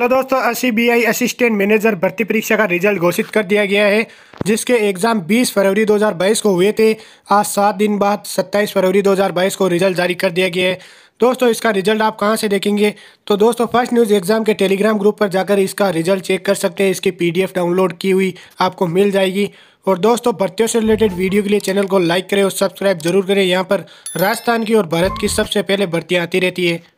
hello दोस्तों असी B I assistant manager भर्ती परीक्षा का रिजल्ट घोषित कर दिया गया है जिसके एग्ज़ाम 20 फरवरी 2022 को हुए थे आज सात दिन बाद 27 फरवरी 2022 को रिजल्ट जारी कर दिया गया है दोस्तों इसका रिजल्ट आप कहां से देखेंगे तो दोस्तों फर्स्ट न्यूज़ एग्ज़ाम के टेलीग्राम ग्रुप पर जाकर इसका रिजल्ट चेक कर सकते हैं इसकी पी डाउनलोड की हुई आपको मिल जाएगी और दोस्तों भर्तियों से रिलेटेड वीडियो के लिए चैनल को लाइक करें और सब्सक्राइब जरूर करें यहाँ पर राजस्थान की और भारत की सबसे पहले भर्तियाँ आती रहती है